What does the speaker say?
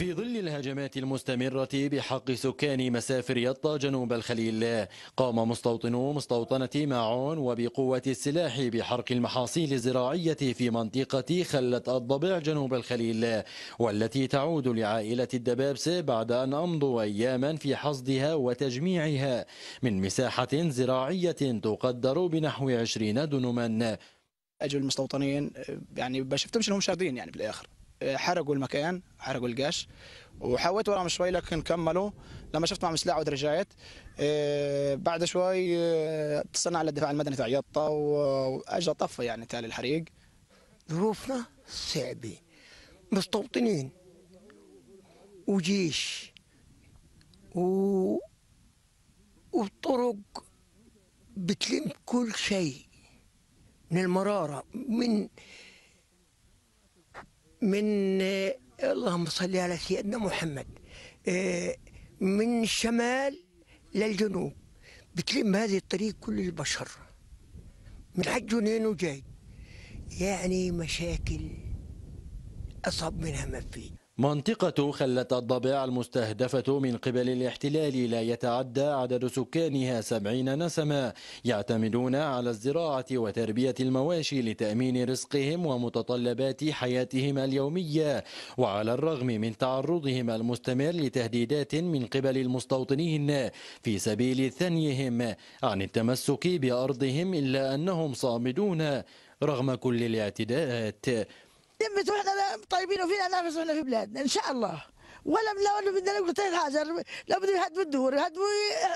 في ظل الهجمات المستمرة بحق سكان مسافر يطا جنوب الخليل قام مستوطنو مستوطنة ماعون وبقوة السلاح بحرق المحاصيل الزراعية في منطقة خلة الضبع جنوب الخليل والتي تعود لعائلة الدبابس بعد أن أمضوا أياما في حصدها وتجميعها من مساحة زراعية تقدر بنحو 20 دنما أجل المستوطنين يعني ما شفتهمش انهم شاردين يعني بالاخر حرقوا المكان حرقوا القش وحاولت وراهم شوي لكن كملوا لما شفت معهم سلاح ورجعت آه، بعد شوي آه، اتصلنا على الدفاع المدني تاع يطا واجى طفى يعني تالي الحريق ظروفنا صعبه مستوطنين وجيش و... والطرق بتلم كل شيء من المرارة من من آه، اللهم صل على سيدنا محمد آه، من الشمال للجنوب بتلم هذه الطريق كل البشر من حج هنا وجاي يعني مشاكل أصعب منها ما في منطقة خلة الضبع المستهدفة من قبل الاحتلال لا يتعدى عدد سكانها سبعين نسمة يعتمدون على الزراعة وتربية المواشي لتأمين رزقهم ومتطلبات حياتهم اليومية وعلى الرغم من تعرضهم المستمر لتهديدات من قبل المستوطنين في سبيل ثنيهم عن التمسك بأرضهم إلا أنهم صامدون رغم كل الاعتداءات لما احنا طيبين وفينا نافس واحنا في بلادنا ان شاء الله ولا طيب لو بدنا نقول حاجه لو بده يهدموا الدور يهدموا